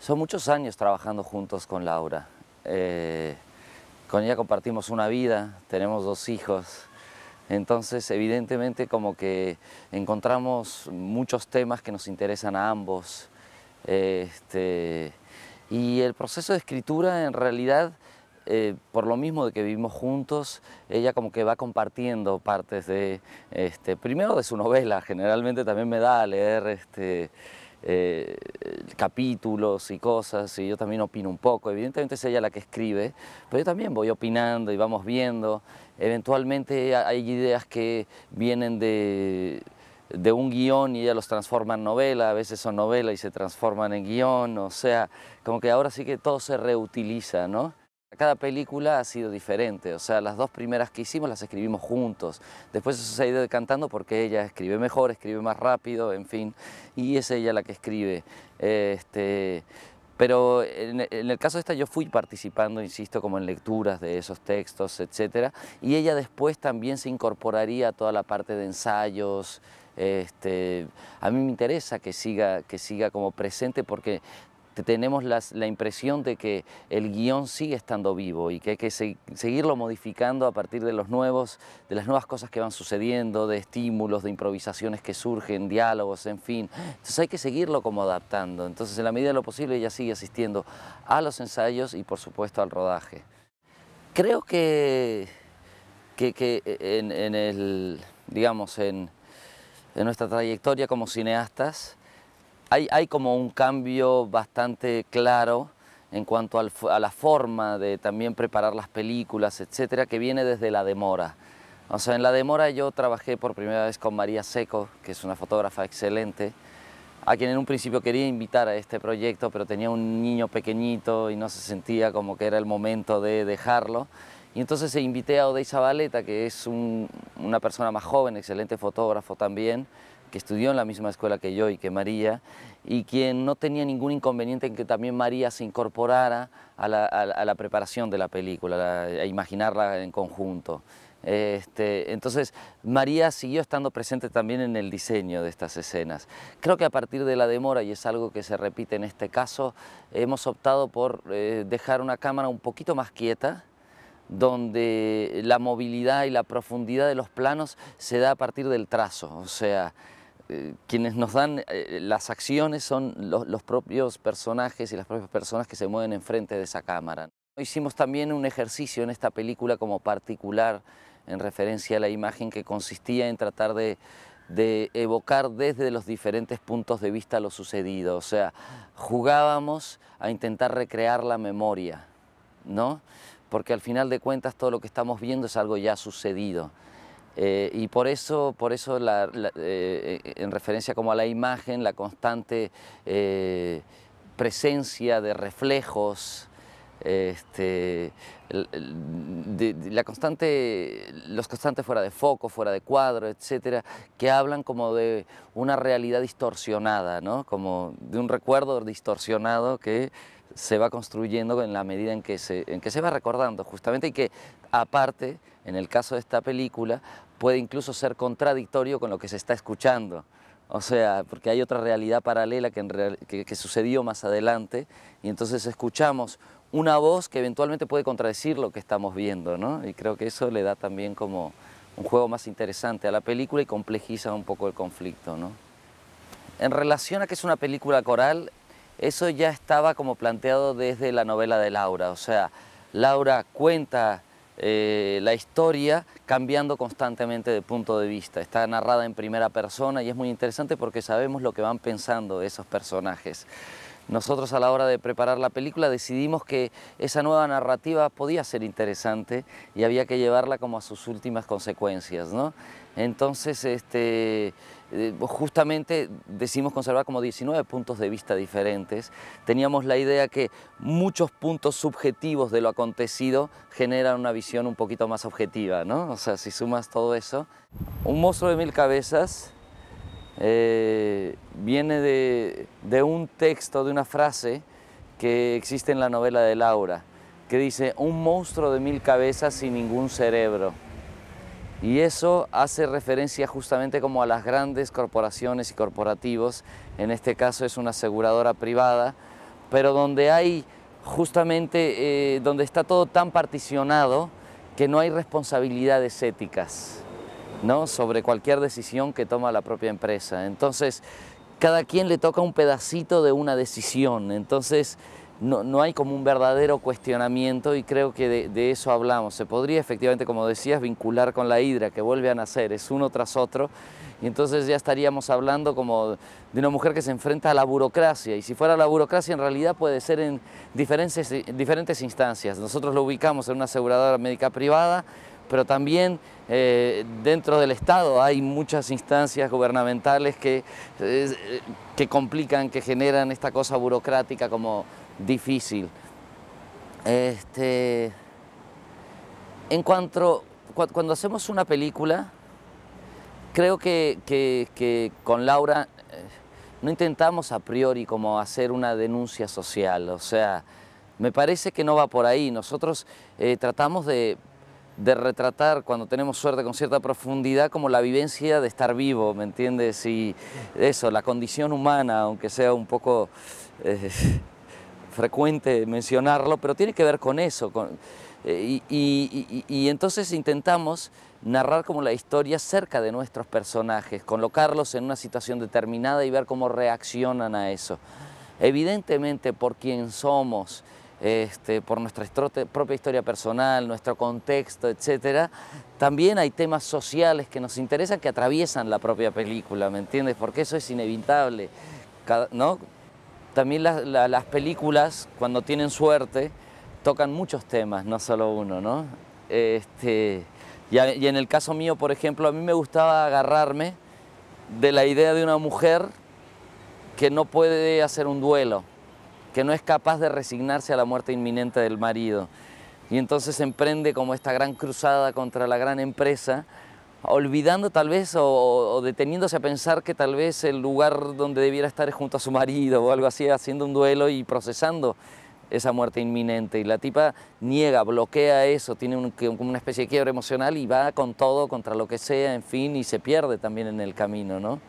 Son muchos años trabajando juntos con Laura. Eh, con ella compartimos una vida, tenemos dos hijos. Entonces, evidentemente, como que encontramos muchos temas que nos interesan a ambos. Este, y el proceso de escritura, en realidad, eh, por lo mismo de que vivimos juntos, ella como que va compartiendo partes de, este, primero de su novela, generalmente también me da a leer este, eh, capítulos y cosas, y yo también opino un poco. Evidentemente es ella la que escribe, pero yo también voy opinando y vamos viendo. Eventualmente hay ideas que vienen de, un guión y ya los transforman en novela, a veces son novela y se transforman en guión, o sea, como que ahora sí que todo se reutiliza, ¿no? Cada película ha sido diferente, o sea, las dos primeras que hicimos las escribimos juntos. Después eso se ha ido decantando porque ella escribe mejor, escribe más rápido, en fin, y es ella la que escribe. Este, pero en, el caso de esta yo fui participando, insisto, como en lecturas de esos textos, etc. y ella después también se incorporaría a toda la parte de ensayos, este, a mí me interesa que siga, que siga como presente porque tenemos la impresión de que el guión sigue estando vivo y que hay que seguirlo modificando a partir de los nuevos, de las nuevas cosas que van sucediendo, de estímulos, de improvisaciones que surgen, diálogos, en fin. Entonces hay que seguirlo como adaptando. Entonces en la medida de lo posible ella sigue asistiendo a los ensayos y por supuesto al rodaje. Creo que, que, en, en, el, digamos, en, en nuestra trayectoria como cineastas, hay, como un cambio bastante claro en cuanto a la forma de también preparar las películas, etcétera, que viene desde la demora. O sea, en la demora yo trabajé por primera vez con María Seco, que es una fotógrafa excelente, a quien en un principio quería invitar a este proyecto, pero tenía un niño pequeñito y no se sentía como que era el momento de dejarlo. Y entonces invité a Odey Zabaleta, que es una persona más joven, excelente fotógrafo también, que estudió en la misma escuela que yo y que María, y quien no tenía ningún inconveniente en que también María se incorporara a la, preparación de la película, a imaginarla en conjunto. Este, entonces, María siguió estando presente también en el diseño de estas escenas. Creo que a partir de la demora, y es algo que se repite en este caso, hemos optado por eh, dejar una cámara un poquito más quieta, donde la movilidad y la profundidad de los planos se da a partir del trazo, o sea, eh, quienes nos dan eh, las acciones son los, propios personajes y las propias personas que se mueven enfrente de esa cámara. Hicimos también un ejercicio en esta película como particular en referencia a la imagen que consistía en tratar de de evocar desde los diferentes puntos de vista lo sucedido. O sea, jugábamos a intentar recrear la memoria, ¿no? porque al final de cuentas todo lo que estamos viendo es algo ya sucedido. Eh, y por eso, por eso eh, en referencia como a la imagen, la constante eh, presencia de reflejos, este, la constante, los constantes fuera de foco, fuera de cuadro, etcétera, que hablan como de una realidad distorsionada, como de un recuerdo distorsionado que se va construyendo en la medida en que se, en que se va recordando justamente y que aparte, en el caso de esta película, puede incluso ser contradictorio con lo que se está escuchando. O sea, porque hay otra realidad paralela que, que sucedió más adelante y entonces escuchamos una voz que eventualmente puede contradecir lo que estamos viendo, ¿no? Y creo que eso le da también como un juego más interesante a la película y complejiza un poco el conflicto, ¿no? En relación a que es una película coral, eso ya estaba como planteado desde la novela de Laura, o sea, Laura cuenta eh, la historia cambiando constantemente de punto de vista, está narrada en primera persona y es muy interesante porque sabemos lo que van pensando esos personajes. Nosotros a la hora de preparar la película decidimos que esa nueva narrativa podía ser interesante y había que llevarla como a sus últimas consecuencias. ¿no? Entonces, este, eh, justamente decidimos conservar como 19 puntos de vista diferentes. Teníamos la idea que muchos puntos subjetivos de lo acontecido generan una visión un poquito más objetiva. ¿no? O sea, si sumas todo eso. Un monstruo de mil cabezas eh, viene de, un texto, de una frase que existe en la novela de Laura, que dice, un monstruo de mil cabezas sin ningún cerebro. Y eso hace referencia justamente como a las grandes corporaciones y corporativos, en este caso es una aseguradora privada, pero donde hay justamente, eh, donde está todo tan particionado que no hay responsabilidades éticas. ¿no? sobre cualquier decisión que toma la propia empresa. Entonces, cada quien le toca un pedacito de una decisión. Entonces, no, hay como un verdadero cuestionamiento y creo que de, eso hablamos. Se podría efectivamente, como decías, vincular con la hidra que vuelve a nacer, es uno tras otro. Y entonces ya estaríamos hablando como de una mujer que se enfrenta a la burocracia. Y si fuera la burocracia, en realidad puede ser en diferentes, diferentes instancias. Nosotros lo ubicamos en una aseguradora médica privada, pero también eh, dentro del Estado hay muchas instancias gubernamentales que, eh, que complican, que generan esta cosa burocrática como difícil. Este, en cuanto, cuando hacemos una película, creo que, con Laura eh, no intentamos a priori como hacer una denuncia social, o sea, me parece que no va por ahí. Nosotros tratamos de de retratar cuando tenemos suerte con cierta profundidad como la vivencia de estar vivo, ¿me entiendes? Y eso, la condición humana, aunque sea un poco eh, frecuente mencionarlo, pero tiene que ver con eso. Eh, y, y, entonces intentamos narrar como la historia cerca de nuestros personajes, colocarlos en una situación determinada y ver cómo reaccionan a eso. Evidentemente por quien somos, este, por nuestra propia historia personal, nuestro contexto, etc. También hay temas sociales que nos interesan que atraviesan la propia película, ¿me entiendes? Porque eso es inevitable, ¿no? También las películas, cuando tienen suerte, tocan muchos temas, no solo uno, este, y en el caso mío, por ejemplo, a mí me gustaba agarrarme de la idea de una mujer que no puede hacer un duelo que no es capaz de resignarse a la muerte inminente del marido. Y entonces emprende como esta gran cruzada contra la gran empresa, olvidando tal vez o, deteniéndose a pensar que tal vez el lugar donde debiera estar es junto a su marido o algo así, haciendo un duelo y procesando esa muerte inminente. Y la tipa niega, bloquea eso, tiene una especie de quiebra emocional y va con todo contra lo que sea, en fin, y se pierde también en el camino, ¿no?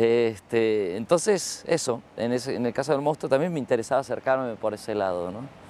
Este, entonces, eso, en, en, el caso del monstruo también me interesaba acercarme por ese lado. ¿no?